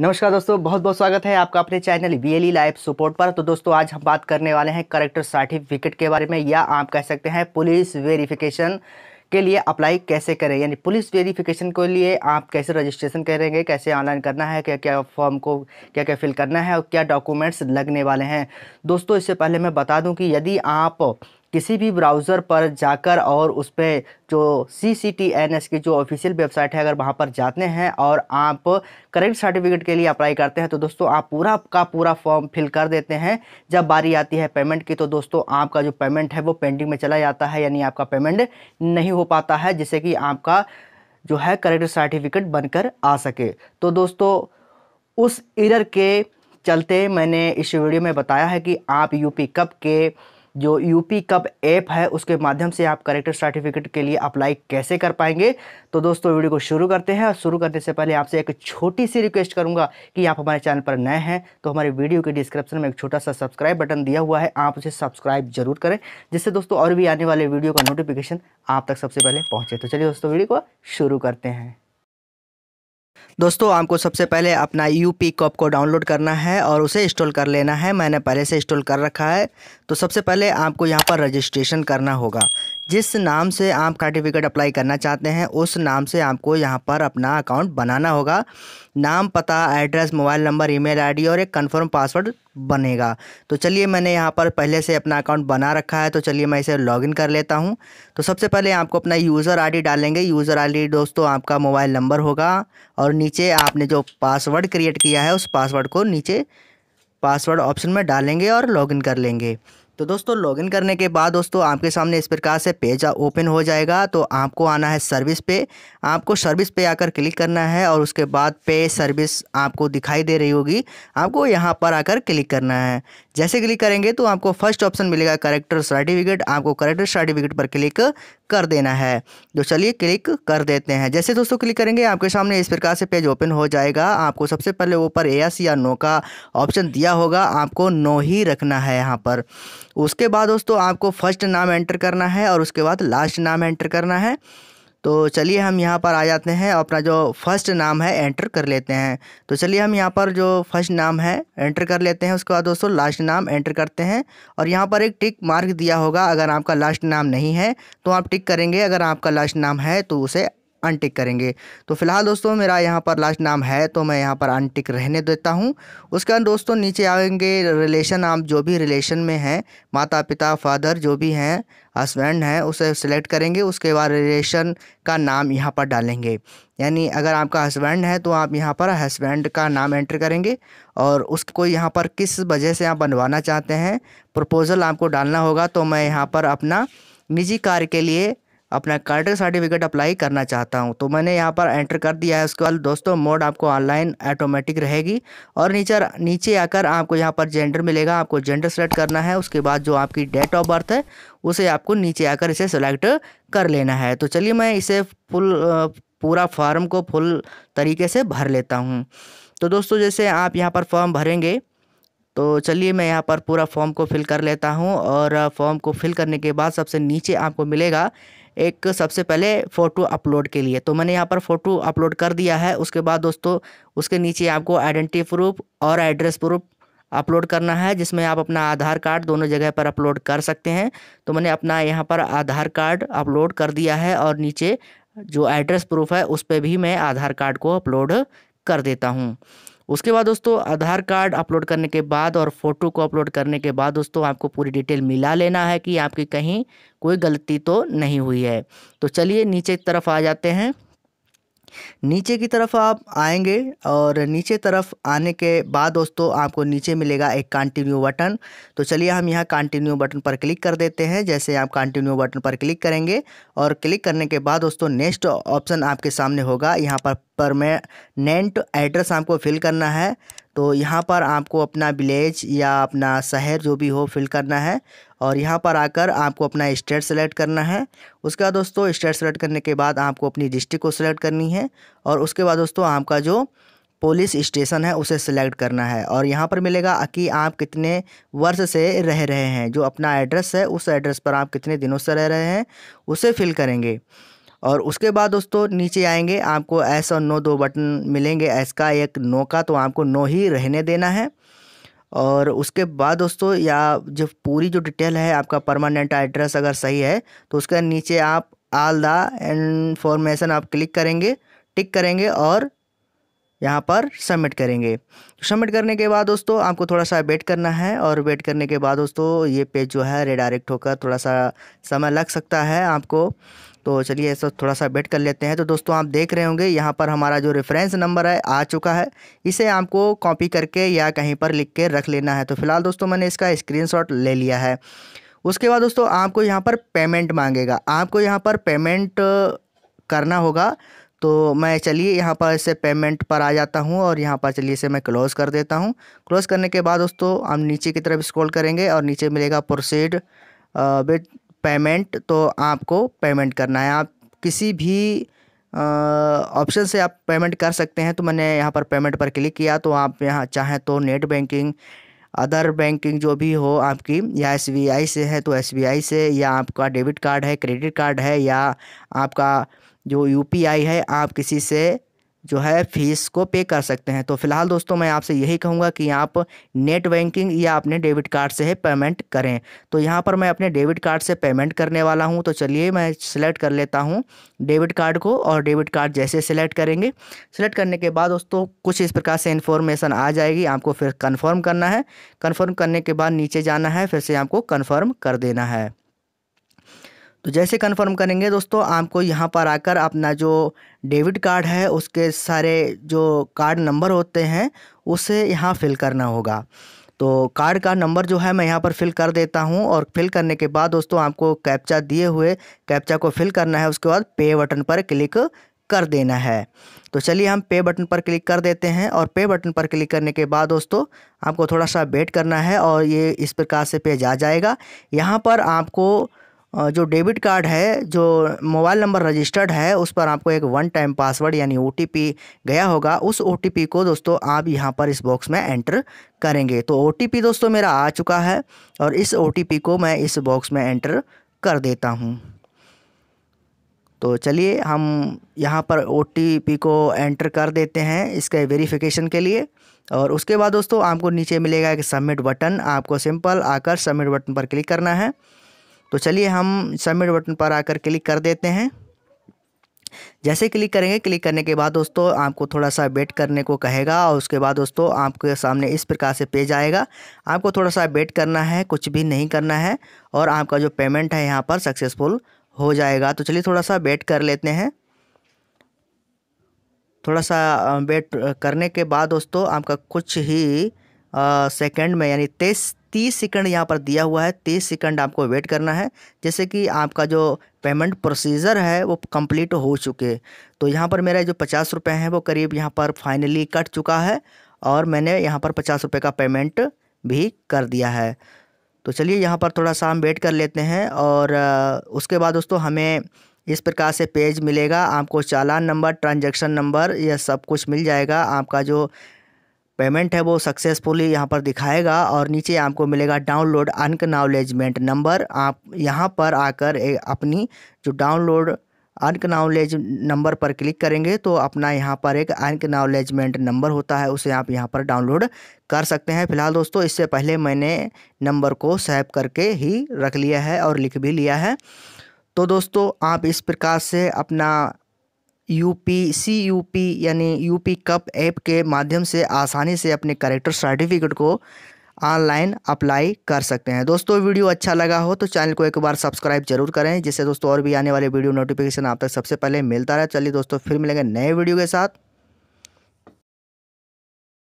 नमस्कार दोस्तों बहुत बहुत स्वागत है आपका अपने channel B L life support पर तो दोस्तों आज हम बात करने वाले हैं करेक्टर सर्टिफिकेट के बारे में या आप कह सकते हैं पुलिस वेरिफिकेशन के लिए अप्लाई कैसे करें यानी पुलिस वेरिफिकेशन के लिए आप कैसे रजिस्ट्रेशन करेंगे कैसे ऑनलाइन करना है क्या क्या फॉर्म को क्या क्या फिल करना है और क्या डॉक्यूमेंट्स लगने वाले हैं दोस्तों इससे पहले मैं बता दूं कि यदि आप किसी भी ब्राउज़र पर जाकर और उस पर जो C C T N S की जो ऑफिशियल वेबसाइट है अगर वहाँ पर जाते हैं और आप करेंट सर्टिफिकेट के लिए अप्लाई करते हैं तो दोस्तों आप पूरा का पूरा फॉर्म फिल कर देते हैं जब बारी आती है पेमेंट की तो दोस्तों आपका जो पेमेंट है वो पेंडिंग में चला जाता है यानी आपका पेमेंट नहीं हो पाता है जिससे कि आपका जो है करेक्ट सर्टिफिकेट बनकर आ सके तो दोस्तों उस एरर के चलते मैंने इस वीडियो में बताया है कि आप यूपी कप के जो यूपी कप ऐप है उसके माध्यम से आप करेक्टर सर्टिफिकेट के लिए अप्लाई कैसे कर पाएंगे तो दोस्तों वीडियो को शुरू करते हैं और शुरू करने से पहले आपसे एक छोटी सी रिक्वेस्ट करूँगा कि आप हमारे चैनल पर नए हैं तो हमारे वीडियो के डिस्क्रिप्शन में एक छोटा सा सब्सक्राइब बटन दिया हुआ है आप उसे सब्सक्राइब जरूर करें जिससे दोस्तों और भी आने वाले वीडियो का नोटिफिकेशन आप तक सबसे पहले पहुँचे तो चलिए दोस्तों वीडियो को शुरू करते हैं दोस्तों आपको सबसे पहले अपना यू पी कॉप को डाउनलोड करना है और उसे इंस्टॉल कर लेना है मैंने पहले से इंस्टॉल कर रखा है तो सबसे पहले आपको यहाँ पर रजिस्ट्रेशन करना होगा जिस नाम से आप सर्टिफिकेट अप्लाई करना चाहते हैं उस नाम से आपको यहाँ पर अपना अकाउंट बनाना होगा नाम पता address mobile number email ID और एक कंफर्म पासवर्ड बनेगा तो चलिए मैंने यहाँ पर पहले से अपना अकाउंट बना रखा है तो चलिए मैं इसे लॉगिन कर लेता हूँ तो सबसे पहले आपको अपना यूज़र आईडी डालेंगे यूज़र आईडी दोस्तों आपका मोबाइल नंबर होगा और नीचे आपने जो पासवर्ड क्रिएट किया है उस पासवर्ड को नीचे पासवर्ड ऑप्शन में डालेंगे और लॉगिन कर लेंगे तो दोस्तों लॉगिन करने के बाद दोस्तों आपके सामने इस प्रकार से पेज ओपन हो जाएगा तो आपको आना है सर्विस पे आपको सर्विस पे आकर क्लिक करना है और उसके बाद पे सर्विस आपको दिखाई दे रही होगी आपको यहाँ पर आकर क्लिक करना है जैसे क्लिक करेंगे तो आपको फर्स्ट ऑप्शन मिलेगा करेक्टर सर्टिफिकेट आपको करेक्टर सर्टिफिकेट पर क्लिक कर देना है तो चलिए क्लिक कर देते हैं जैसे दोस्तों क्लिक करेंगे आपके सामने इस प्रकार से पेज ओपन हो जाएगा आपको सबसे पहले ऊपर एस या नो का ऑप्शन दिया होगा आपको नो ही रखना है यहाँ पर उसके बाद दोस्तों आपको फर्स्ट नाम एंटर करना है और उसके बाद लास्ट नाम एंटर करना है तो चलिए हम यहाँ पर आ जाते हैं अपना जो फर्स्ट नाम है एंटर कर लेते हैं तो चलिए हम यहाँ पर जो फर्स्ट नाम है एंटर कर लेते हैं उसके बाद दोस्तों लास्ट नाम एंटर करते हैं और यहाँ पर एक टिक मार्क दिया होगा अगर आपका लास्ट नाम नहीं है तो आप टिक करेंगे अगर आपका लास्ट नाम है तो उसे अनटिक करेंगे तो फिलहाल दोस्तों मेरा यहाँ पर लास्ट नाम है तो मैं यहाँ पर अनटिक रहने देता हूँ उसके बाद दोस्तों नीचे आएंगे रिलेशन आप जो भी रिलेशन में हैं माता पिता फादर जो भी हैं हस्बैंड हैं उसे सिलेक्ट करेंगे उसके बाद रिलेशन का नाम यहाँ पर डालेंगे यानी अगर आपका हस्बैंड है तो आप यहाँ पर हस्बैंड का नाम एंटर करेंगे और उसको यहाँ पर किस वजह से आप बनवाना चाहते हैं प्रपोज़ल आपको डालना होगा तो मैं यहाँ पर अपना निजी कार्य के लिए अपना कैडर सर्टिफिकेट अप्लाई करना चाहता हूँ तो मैंने यहाँ पर एंटर कर दिया है उसके बाद दोस्तों मोड आपको ऑनलाइन ऑटोमेटिक रहेगी और नीचे नीचे आकर आपको यहाँ पर जेंडर मिलेगा आपको जेंडर सेलेक्ट करना है उसके बाद जो आपकी डेट ऑफ बर्थ है उसे आपको नीचे आकर इसे सेलेक्ट कर लेना है तो चलिए मैं इसे फुल पूरा फॉर्म को फुल तरीके से भर लेता हूँ तो दोस्तों जैसे आप यहाँ पर फॉर्म भरेंगे तो चलिए मैं यहाँ पर पूरा फॉर्म को फिल कर लेता हूँ और फॉर्म को फिल करने के बाद सबसे नीचे आपको मिलेगा एक सबसे पहले फ़ोटो अपलोड के लिए तो मैंने यहाँ पर फ़ोटो अपलोड कर दिया है उसके बाद दोस्तों उसके नीचे आपको आइडेंटिटी प्रूफ और एड्रेस प्रूफ अपलोड करना है जिसमें आप अपना आधार कार्ड दोनों जगह पर अपलोड कर सकते हैं तो मैंने अपना यहाँ पर आधार कार्ड अपलोड कर दिया है और नीचे जो एड्रेस प्रूफ है उस पर भी मैं आधार कार्ड को अपलोड कर देता हूँ उसके बाद दोस्तों आधार कार्ड अपलोड करने के बाद और फोटो को अपलोड करने के बाद दोस्तों आपको पूरी डिटेल मिला लेना है कि आपकी कहीं कोई गलती तो नहीं हुई है तो चलिए नीचे तरफ आ जाते हैं नीचे की तरफ आप आएंगे और नीचे तरफ आने के बाद दोस्तों आपको नीचे मिलेगा एक कंटिन्यू बटन तो चलिए हम यहाँ कंटिन्यू बटन पर क्लिक कर देते हैं जैसे आप कंटिन्यू बटन पर क्लिक करेंगे और क्लिक करने के बाद दोस्तों नेक्स्ट ऑप्शन आपके सामने होगा यहाँ पर परमानेंट एड्रेस आपको फिल करना है तो यहाँ पर आपको अपना विलेज या अपना शहर जो भी हो फिल करना है और यहाँ पर आकर आपको अपना स्टेट सेलेक्ट करना है उसके बाद दोस्तों स्टेट सेलेक्ट करने के बाद आपको अपनी डिस्ट्रिक्ट को सिलेक्ट करनी है और उसके बाद दोस्तों आपका जो पुलिस स्टेशन है उसे सिलेक्ट करना है और यहाँ पर मिलेगा कि आप कितने वर्ष से रह रहे हैं जो अपना एड्रेस है उस एड्रेस पर आप कितने दिनों से रह रहे हैं उसे फिल करेंगे और उसके बाद दोस्तों नीचे आएंगे आपको एस और नो दो बटन मिलेंगे एस का एक नो का तो आपको नो ही रहने देना है और उसके बाद दोस्तों या जो पूरी जो डिटेल है आपका परमानेंट एड्रेस अगर सही है तो उसके नीचे आप आल द इन्फॉर्मेशन आप क्लिक करेंगे टिक करेंगे और यहाँ पर सबमिट करेंगे सबमिट करने के बाद दोस्तों आपको थोड़ा सा वेट करना है और वेट करने के बाद दोस्तों ये पेज जो है रिडायरेक्ट होकर थोड़ा सा समय लग सकता है आपको तो चलिए ऐसा थोड़ा सा वेट कर लेते हैं तो दोस्तों आप देख रहे होंगे यहाँ पर हमारा जो रेफरेंस नंबर है आ चुका है इसे आपको कॉपी करके या कहीं पर लिख के रख लेना है तो फिलहाल दोस्तों मैंने इसका स्क्रीनशॉट ले लिया है उसके बाद दोस्तों आपको यहाँ पर पेमेंट मांगेगा आपको यहाँ पर पेमेंट करना होगा तो मैं चलिए यहाँ पर इसे पेमेंट पर आ जाता हूँ और यहाँ पर चलिए इसे मैं क्लोज़ कर देता हूँ क्लोज़ करने के बाद दोस्तों हम नीचे की तरफ स्क्रॉल करेंगे और नीचे मिलेगा प्रोसीड विथ पेमेंट तो आपको पेमेंट करना है आप किसी भी ऑप्शन से आप पेमेंट कर सकते हैं तो मैंने यहाँ पर पेमेंट पर क्लिक किया तो आप यहाँ चाहें तो नेट बैंकिंग अदर बैंकिंग जो भी हो आपकी या एस से है तो एस से या आपका डेबिट कार्ड है क्रेडिट कार्ड है या आपका जो यू है आप किसी से जो है फीस को पे कर सकते हैं तो फिलहाल दोस्तों मैं आपसे यही कहूँगा कि आप नेट बैंकिंग या अपने डेबिट कार्ड से ही पेमेंट करें तो यहाँ पर मैं अपने डेबिट कार्ड से पेमेंट करने वाला हूँ तो चलिए मैं सिलेक्ट कर लेता हूँ डेबिट कार्ड को और डेबिट कार्ड जैसे सिलेक्ट करेंगे सिलेक्ट करने के बाद दोस्तों कुछ इस प्रकार से इन्फॉर्मेशन आ जाएगी आपको फिर कन्फर्म करना है कन्फर्म करने के बाद नीचे जाना है फिर से आपको कन्फर्म कर देना है तो जैसे कंफर्म करेंगे दोस्तों आपको यहाँ पर आकर अपना जो डेबिट कार्ड है उसके सारे जो कार्ड नंबर होते हैं उसे यहाँ फिल करना होगा तो कार्ड का नंबर जो है मैं यहाँ पर फिल कर देता हूँ और फिल करने के बाद दोस्तों आपको कैप्चा दिए हुए कैप्चा को फिल करना है उसके बाद पे बटन पर क्लिक कर देना है तो चलिए हम पे बटन पर क्लिक कर देते हैं और पे बटन पर क्लिक करने के बाद दोस्तों आपको थोड़ा सा वेट करना है और ये इस प्रकार से पेज आ जाएगा यहाँ पर आपको जो डेबिट कार्ड है जो मोबाइल नंबर रजिस्टर्ड है उस पर आपको एक वन टाइम पासवर्ड यानी ओ गया होगा उस ओ को दोस्तों आप यहाँ पर इस बॉक्स में एंटर करेंगे तो ओ दोस्तों मेरा आ चुका है और इस ओ को मैं इस बॉक्स में एंटर कर देता हूँ तो चलिए हम यहाँ पर ओ को एंटर कर देते हैं इसके वेरिफिकेशन के लिए और उसके बाद दोस्तों आपको नीचे मिलेगा एक सबमिट बटन आपको सिंपल आकर सबमिट बटन पर क्लिक करना है तो चलिए हम सबमिट बटन पर आकर क्लिक कर देते हैं जैसे क्लिक करेंगे क्लिक करने के बाद दोस्तों आपको थोड़ा सा वेट करने को कहेगा और उसके बाद दोस्तों आपके सामने इस प्रकार से पेज आएगा आपको थोड़ा सा वेट करना है कुछ भी नहीं करना है और आपका जो पेमेंट है यहाँ पर सक्सेसफुल हो जाएगा तो चलिए थोड़ा सा वेट कर लेते हैं थोड़ा सा वेट करने के बाद दोस्तों आपका कुछ ही सेकेंड में यानी तेईस तीस सेकंड यहाँ पर दिया हुआ है तीस सेकंड आपको वेट करना है जैसे कि आपका जो पेमेंट प्रोसीजर है वो कंप्लीट हो चुके तो यहाँ पर मेरा जो पचास रुपये हैं वो करीब यहाँ पर फाइनली कट चुका है और मैंने यहाँ पर पचास रुपये का पेमेंट भी कर दिया है तो चलिए यहाँ पर थोड़ा सा हम वेट कर लेते हैं और उसके बाद दोस्तों हमें इस प्रकार से पेज मिलेगा आपको चालान नंबर ट्रांजेक्शन नंबर यह सब कुछ मिल जाएगा आपका जो पेमेंट है वो सक्सेसफुली यहाँ पर दिखाएगा और नीचे आपको मिलेगा डाउनलोड अनकनॉलेजमेंट नंबर आप यहाँ पर आकर अपनी जो डाउनलोड अनकनॉलेज नंबर पर क्लिक करेंगे तो अपना यहाँ पर एक अनकनॉलेजमेंट नंबर होता है उसे आप यहाँ पर डाउनलोड कर सकते हैं फिलहाल दोस्तों इससे पहले मैंने नंबर को सेव करके ही रख लिया है और लिख भी लिया है तो दोस्तों आप इस प्रकार से अपना यूपी सी यूपी यानी यूपी कप ऐप के माध्यम से आसानी से अपने करेक्टर सर्टिफिकेट को ऑनलाइन अप्लाई कर सकते हैं दोस्तों वीडियो अच्छा लगा हो तो चैनल को एक बार सब्सक्राइब जरूर करें जिससे दोस्तों और भी आने वाले वीडियो नोटिफिकेशन आप तक सबसे पहले मिलता रहे चलिए दोस्तों फिर मिलेंगे नए वीडियो के साथ